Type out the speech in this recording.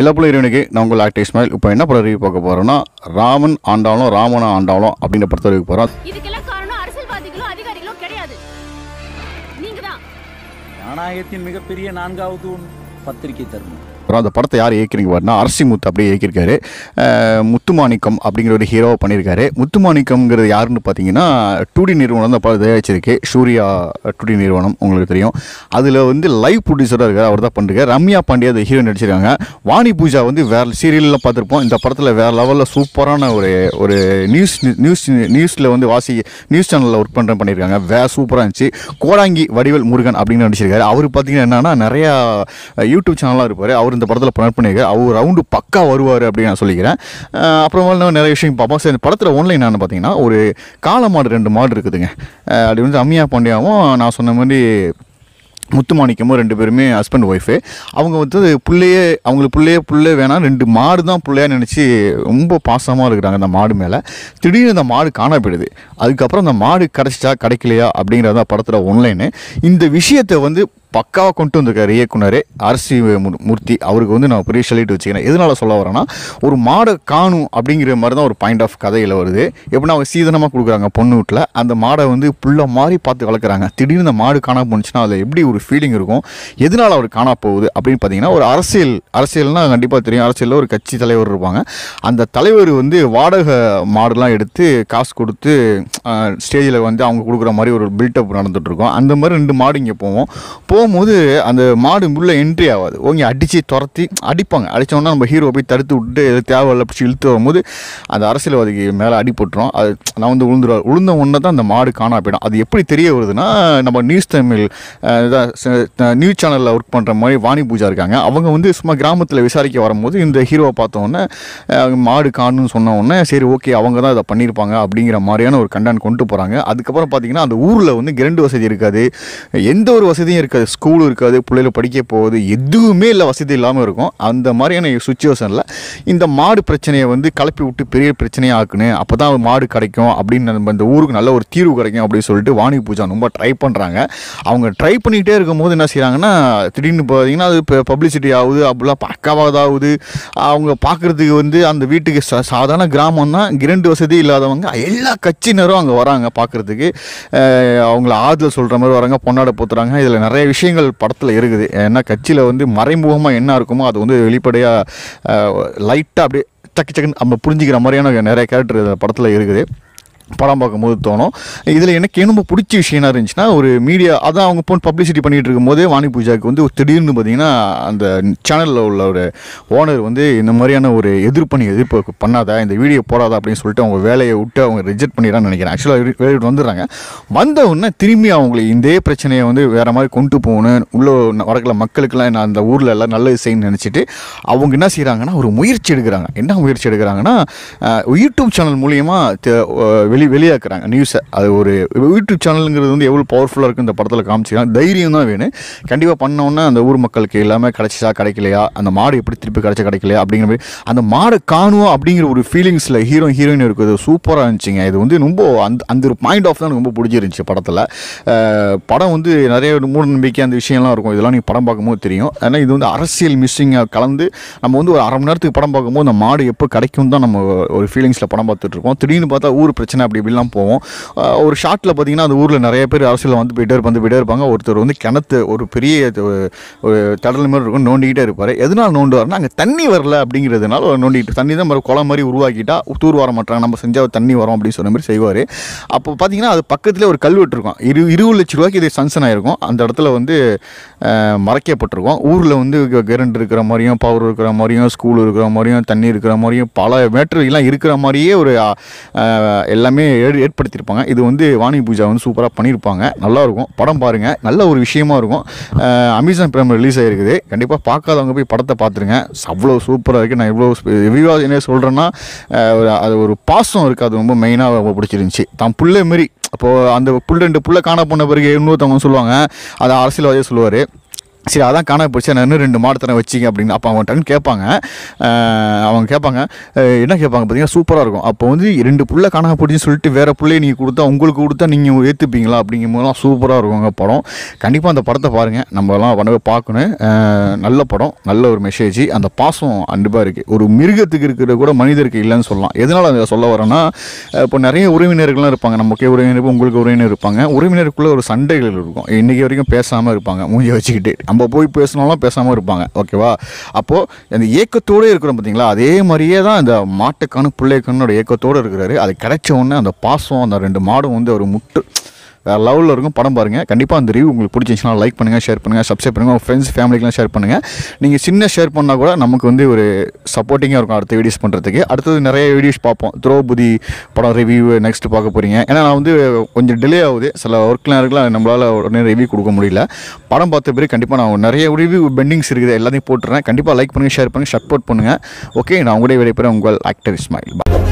இழப்புல இறைவனுக்கு நான் உங்கள் ஆக்டர் இஸ்மாயில் இப்போ என்ன படம் ரிவ்யூ பார்க்க போகிறோன்னா ராமன் ஆண்டாலும் ராமனா ஆண்டாலும் அப்படின்ற படத்தை ரிவ்யூ போகிறோம் இதுக்கெல்லாம் காரணம் அரசியல்வாதிகளும் அதிகாரிகளும் கிடையாது நீங்க தான் நாணயத்தின் மிகப்பெரிய நான்காவது பத்திரிகை தர்மம் அப்புறம் அந்த படத்தை யார் இயக்கிறீங்க பாருன்னா அரசிமுத்து அப்படியே இயக்கியிருக்காரு முத்துமாணிக்கம் அப்படிங்கிற ஒரு ஹீரோவை பண்ணியிருக்காரு முத்துமாணிக்கம்ங்கிறது யாருன்னு பார்த்தீங்கன்னா டூடி நிறுவனம் தான் படம் தயாரிச்சிருக்கு சூர்யா டூடி நிறுவனம் உங்களுக்கு தெரியும் அதில் வந்து லைவ் ப்ரொடியூசராக இருக்கார் அவர் தான் பண்ணிருக்காரு ரம்யா பாண்டியா அந்த ஹீரோ நடிச்சிருக்காங்க வாணி பூஜா வந்து வேறு சீரியல்லாம் பார்த்துருப்போம் இந்த படத்தில் வேறு லெவலில் சூப்பரான ஒரு ஒரு நியூஸ் நியூஸ் நியூஸில் வந்து வாசி நியூஸ் சேனலில் ஒர்க் பண்ணுற பண்ணியிருக்காங்க வேறு சூப்பராக இருந்துச்சு கோடாங்கி வடிவேல் முருகன் அப்படின்னு நடிச்சிருக்காரு அவர் பார்த்தீங்கன்னா என்னென்னா நிறையா யூடியூப் சேனலாக இருப்பார் அவர் இந்த படத்தில் ப்ளான் பண்ணியிருக்காரு அவர் ரவுண்டு பக்கா வருவார் அப்படின்னு நான் சொல்லிக்கிறேன் அப்புறமா நிறைய விஷயம் பார்ப்போம் சரி இந்த படத்தில் ஒன்லைன் என்னென்னு பார்த்தீங்கன்னா ஒரு காளை மாடு ரெண்டு மாடு இருக்குதுங்க அப்படி வந்து அம்மியா பாண்டியாவும் நான் சொன்ன மாதிரி முத்துமாணிக்கமும் ரெண்டு பேருமே ஹஸ்பண்ட் ஒய்ஃபு அவங்க வந்து பிள்ளையே அவங்களுக்கு பிள்ளையே பிள்ளை வேணாம் ரெண்டு மாடு தான் பிள்ளையாக நினச்சி ரொம்ப பாசமாக இருக்கிறாங்க அந்த மாடு மேலே திடீர்னு அந்த மாடு காண போயிடுது அதுக்கப்புறம் அந்த மாடு கிடச்சிச்சா கிடைக்கலையா அப்படிங்கிறது தான் படத்தில் ஒன்லைனு இந்த விஷயத்தை வந்து பக்காவாக கொண்டு வந்திருக்காரு இயக்குனர் ஆர்சி மூர்த்தி அவருக்கு வந்து நான் பெரிய சொல்லிட்டு வச்சுக்கிறேன் எதனால் சொல்ல வரேன்னா ஒரு மாடை காணும் அப்படிங்கிற மாதிரி தான் ஒரு பாயிண்ட் ஆஃப் கதையில் வருது எப்படின்னா அவங்க சீதனமாக கொடுக்குறாங்க பொண்ணு வீட்டில் அந்த மாடை வந்து புள்ள மாதிரி பார்த்து வளர்க்குறாங்க திடீர்னு அந்த மாடு காணா போணுச்சுன்னா அதில் எப்படி ஒரு ஃபீலிங் இருக்கும் எதனால் அவர் காணா போகுது அப்படின்னு பார்த்தீங்கன்னா ஒரு அரசியல் அரசியல்னால் கண்டிப்பாக தெரியும் அரசியலில் ஒரு கட்சி தலைவர் இருப்பாங்க அந்த தலைவர் வந்து வாடகை மாடுலாம் எடுத்து காசு கொடுத்து ஸ்டேஜில் வந்து அவங்க கொடுக்குற மாதிரி ஒரு பில்டப் நடந்துகிட்ருக்கோம் அந்த மாதிரி ரெண்டு மாடு இங்கே போவோம் போகும் போகும்போது அந்த மாடு உள்ளே என்ட்ரி ஆகாது ஓங்கி அடித்து துரத்தி அடிப்பாங்க அடித்தோன்னா நம்ம ஹீரோ போய் தடுத்து விட்டுட்டு எது தேவையில்லை பிடிச்சி இழுத்து வரும்போது அந்த அரசியல்வாதிக்கு மேலே அடிபட்டுரும் அது நான் வந்து உளுந்துருவார் உளுந்த ஒன்று தான் அந்த மாடு காணா போயிடும் அது எப்படி தெரிய வருதுன்னா நம்ம நியூஸ் தமிழ் நியூஸ் சேனலில் ஒர்க் பண்ணுற மாதிரி வாணி பூஜா இருக்காங்க அவங்க வந்து சும்மா கிராமத்தில் விசாரிக்க வரும்போது இந்த ஹீரோவை பார்த்தோன்னே மாடு காணுன்னு சொன்ன உடனே சரி ஓகே அவங்க தான் இதை பண்ணியிருப்பாங்க அப்படிங்கிற மாதிரியான ஒரு கண்டான் கொண்டு போகிறாங்க அதுக்கப்புறம் பார்த்தீங்கன்னா அந்த ஊரில் வந்து கிரண்டு வசதி இருக்காது எந்த ஒரு வசதியும் இருக்காது ஸ்கூல் இருக்காது பிள்ளைகள் படிக்க போகுது எதுவுமே இல்லை வசதி இல்லாமல் இருக்கும் அந்த மாதிரியான சுச்சுவேஷனில் இந்த மாடு பிரச்சனையை வந்து கலப்பி விட்டு பெரிய பிரச்சனையாக ஆக்குன்னு அப்போ தான் மாடு கிடைக்கும் அப்படின்னு நம்ம இந்த ஊருக்கு நல்ல ஒரு தீர்வு கிடைக்கும் அப்படின்னு சொல்லிட்டு வாணி பூஜா ரொம்ப ட்ரை பண்ணுறாங்க அவங்க ட்ரை பண்ணிக்கிட்டே இருக்கும்போது என்ன செய்கிறாங்கன்னா திடீர்னு பார்த்தீங்கன்னா அது இப்போ பப்ளிசிட்டி ஆகுது அப்படிலாம் பக்காவாகுது அவங்க பார்க்குறதுக்கு வந்து அந்த வீட்டுக்கு சாதாரண கிராமம் தான் கிரண்டு வசதி இல்லாதவங்க எல்லா கட்சியினரும் அங்கே வராங்க பார்க்குறதுக்கு அவங்கள ஆறுதல் சொல்கிற மாதிரி வராங்க பொன்னாடை போத்துறாங்க இதில் நிறைய விஷயம் விஷயங்கள் படத்தில் இருக்குது ஏன்னா கட்சியில் வந்து மறைமுகமாக என்ன இருக்குமோ அது வந்து வெளிப்படையாக லைட்டாக அப்படியே டக்கு டக்குன்னு நம்ம புரிஞ்சிக்கிற மாதிரியான நிறைய கேரக்டர் படத்தில் இருக்குது படம் பார்க்கும்போது தோணும் இதில் எனக்கு ரொம்ப பிடிச்ச விஷயம் என்ன இருந்துச்சுன்னா ஒரு மீடியா அதான் அவங்க போன் பப்ளிசிட்டி பண்ணிகிட்டு இருக்கும்போதே வாணி பூஜாவுக்கு வந்து திடீர்னு பார்த்தீங்கன்னா அந்த சேனலில் உள்ள ஒரு ஓனர் வந்து இந்த மாதிரியான ஒரு எதிர்ப்பணி எதிர்ப்பு பண்ணாதா இந்த வீடியோ போடாதா அப்படின்னு சொல்லிட்டு அவங்க வேலையை விட்டு அவங்க ரிஜெக்ட் பண்ணிடுறான்னு நினைக்கிறேன் ஆக்சுவலாக வேலையை வந்துடுறாங்க வந்த உடனே திரும்பி அவங்களுக்கு இதே பிரச்சனையை வந்து வேறு மாதிரி கொண்டு போகணும் உள்ள வடக்கில் மக்களுக்கெல்லாம் நான் அந்த ஊரில் எல்லாம் நல்ல செய்யணும்னு நினச்சிட்டு அவங்க என்ன செய்கிறாங்கன்னா ஒரு முயற்சி எடுக்கிறாங்க என்ன முயற்சி எடுக்கிறாங்கன்னா யூடியூப் சேனல் மூலியமாக வெளி வெளியாக்குறாங்க நியூஸை அது ஒரு யூடியூப் சேனலுங்கிறது வந்து எவ்வளோ பவர்ஃபுல்லாக இருக்குது இந்த படத்தில் காமிச்சிக்கலாம் தைரியம் தான் வேணும் கண்டிப்பாக பண்ணோன்னே அந்த ஊர் மக்களுக்கு எல்லாமே கிடச்சிச்சா கிடைக்கலையா அந்த மாடு எப்படி திருப்பி கிடச்சா கிடைக்கலையா அப்படிங்கிற மாதிரி அந்த மாடை காணுவோம் அப்படிங்கிற ஒரு ஃபீலிங்ஸில் ஹீரோ ஹீரோயின் இருக்குது சூப்பராக இருந்துச்சுங்க இது வந்து ரொம்ப அந்த அந்த ஒரு பாயிண்ட் ஆஃப் தான் ரொம்ப பிடிச்சிருந்துச்சி படத்தில் படம் வந்து நிறைய மூட நம்பிக்கை அந்த விஷயம்லாம் இருக்கும் இதெல்லாம் நீங்கள் படம் பார்க்கும்போது தெரியும் ஏன்னா இது வந்து அரசியல் மிஸ்ஸிங்காக கலந்து நம்ம வந்து ஒரு அரை மணி நேரத்துக்கு படம் பார்க்கும்போது அந்த மாடு எப்போ கிடைக்கும் தான் நம்ம ஒரு ஃபீலிங்ஸில் படம் பார்த்துட்ருக்கோம் திடீர்னு பார்த்தா ஊர் பிரச்சனை அப்படி இப்படிலாம் போவோம் ஒரு ஷார்ட்டில் பார்த்தீங்கன்னா அந்த ஊரில் நிறைய பேர் அரசியலில் வந்து போயிட்டே வந்து இருப்பாங்க ஒருத்தர் வந்து கிணத்து ஒரு பெரிய ஒரு தடல் மாதிரி இருக்கும் நோண்டிக்கிட்டே இருப்பார் எதனால் நோண்டுவார்னா அங்கே தண்ணி வரல அப்படிங்கிறதுனால ஒரு நோண்டிட்டு தண்ணி தான் குளம் மாதிரி உருவாக்கிட்டா தூர் வர மாட்டாங்க நம்ம செஞ்சால் தண்ணி வரும் அப்படின்னு சொன்ன மாதிரி செய்வார் அப்போ பார்த்தீங்கன்னா அது பக்கத்தில் ஒரு கல்வெட்டு இருக்கும் இரு இருபது லட்ச ரூபாய்க்கு இது சன்சன் ஆகிருக்கும் அந்த இடத்துல வந்து மறைக்கப்பட்டிருக்கும் ஊரில் வந்து கரண்ட் இருக்கிற மாதிரியும் பவர் இருக்கிற மாதிரியும் ஸ்கூல் இருக்கிற மாதிரியும் தண்ணி இருக்கிற மாதிரியும் பல மேட்டர் எல்லாம் இருக்கிற மாதிரியே ஒரு எல்லாமே எல்லாமே ஏற்படுத்தியிருப்பாங்க இது வந்து வாணி பூஜா வந்து சூப்பராக பண்ணியிருப்பாங்க நல்லாயிருக்கும் படம் பாருங்கள் நல்ல ஒரு விஷயமா இருக்கும் அமேசான் பிரைம் ரிலீஸ் ஆகிருக்குது கண்டிப்பாக பார்க்காதவங்க போய் படத்தை பார்த்துருங்க அவ்வளோ சூப்பராக இருக்குது நான் இவ்வளோ ரிவ்யூவாக என்ன சொல்கிறேன்னா அது ஒரு பாசம் இருக்குது அது ரொம்ப மெயினாக ரொம்ப பிடிச்சிருந்துச்சி தான் பிள்ளை மாரி அப்போது அந்த புல் ரெண்டு புள்ள காண போன பிறகு இன்னொருத்தவங்க சொல்லுவாங்க அதை அரசியல்வாதியாக சொல்லுவார் சரி அதான் காணாமல் போச்சு நான் இன்னும் ரெண்டு மாடு தரேன் வச்சிங்க அப்படின்னு அப்போ அவங்க கேட்பாங்க அவங்க கேட்பாங்க என்ன கேட்பாங்க பார்த்தீங்கன்னா சூப்பராக இருக்கும் அப்போ வந்து ரெண்டு புள்ள காணாமல் போச்சுன்னு சொல்லிட்டு வேறு பிள்ளையை நீங்கள் கொடுத்தா உங்களுக்கு கொடுத்தா நீங்கள் ஏற்றுப்பீங்களா அப்படிங்கும் போதெல்லாம் சூப்பராக இருக்குங்க படம் கண்டிப்பாக அந்த படத்தை பாருங்கள் நம்மலாம் உடனே பார்க்கணும் நல்ல படம் நல்ல ஒரு மெசேஜ் அந்த பாசம் அன்பாக இருக்குது ஒரு மிருகத்துக்கு இருக்கிற கூட மனிதருக்கு இல்லைன்னு சொல்லலாம் எதனால் அதை சொல்ல வரேன்னா இப்போ நிறைய உறவினர்கள்லாம் இருப்பாங்க நமக்கே உறவினர் உங்களுக்கு உறவினர் இருப்பாங்க உறவினருக்குள்ளே ஒரு சண்டைகள் இருக்கும் இன்றைக்கி வரைக்கும் பேசாமல் இருப்பாங்க மூஞ்சி வச்சுக்கிட்டு நம்ம போய் பேசினாலும் பேசாமல் இருப்பாங்க ஓகேவா அப்போது அந்த ஏக்கத்தோடு இருக்கிறோம் பார்த்தீங்களா அதே மாதிரியே தான் இந்த மாட்டுக்கான பிள்ளைக்கானோட ஏக்கத்தோடு இருக்கிறாரு அது கிடைச்ச உடனே அந்த பாசம் அந்த ரெண்டு மாடும் வந்து ஒரு முட்டு வேறு லெவலில் இருக்கும் படம் பாருங்கள் கண்டிப்பாக அந்த ரிவ்யூ உங்களுக்கு பிடிச்சிச்சுன்னா லைக் பண்ணுங்கள் ஷேர் பண்ணுங்கள் சப்ஸ்கிரைப் பண்ணுங்கள் உங்கள் ஃப்ரெண்ட்ஸ் ஃபேமிலிக்கெலாம் ஷேர் பண்ணுங்கள் நீங்கள் சின்ன ஷேர் பண்ணால் கூட நமக்கு வந்து ஒரு சப்போர்ட்டிங்காக இருக்கும் அடுத்த வீடியோஸ் பண்ணுறதுக்கு அடுத்தது நிறைய வீடியோஸ் பார்ப்போம் திரௌபதி படம் ரிவ்யூ நெக்ஸ்ட்டு பார்க்க போகிறீங்க ஏன்னா நான் வந்து கொஞ்சம் டிலே ஆகுது சில ஒர்க்லாம் இருக்கலாம் நம்மளால் உடனே ரிவ்யூ கொடுக்க முடியல படம் பார்த்த பிறகு கண்டிப்பாக நான் நிறைய ரிவ்யூ பெண்டிங்ஸ் இருக்குது எல்லாத்தையும் போட்டுறேன் கண்டிப்பாக லைக் பண்ணுங்கள் ஷேர் பண்ணுங்கள் சப்போர்ட் பண்ணுங்கள் ஓகே நான் உங்களுடைய விடைபெற உங்கள் ஆக்டர் இஸ்மாயில் பாய்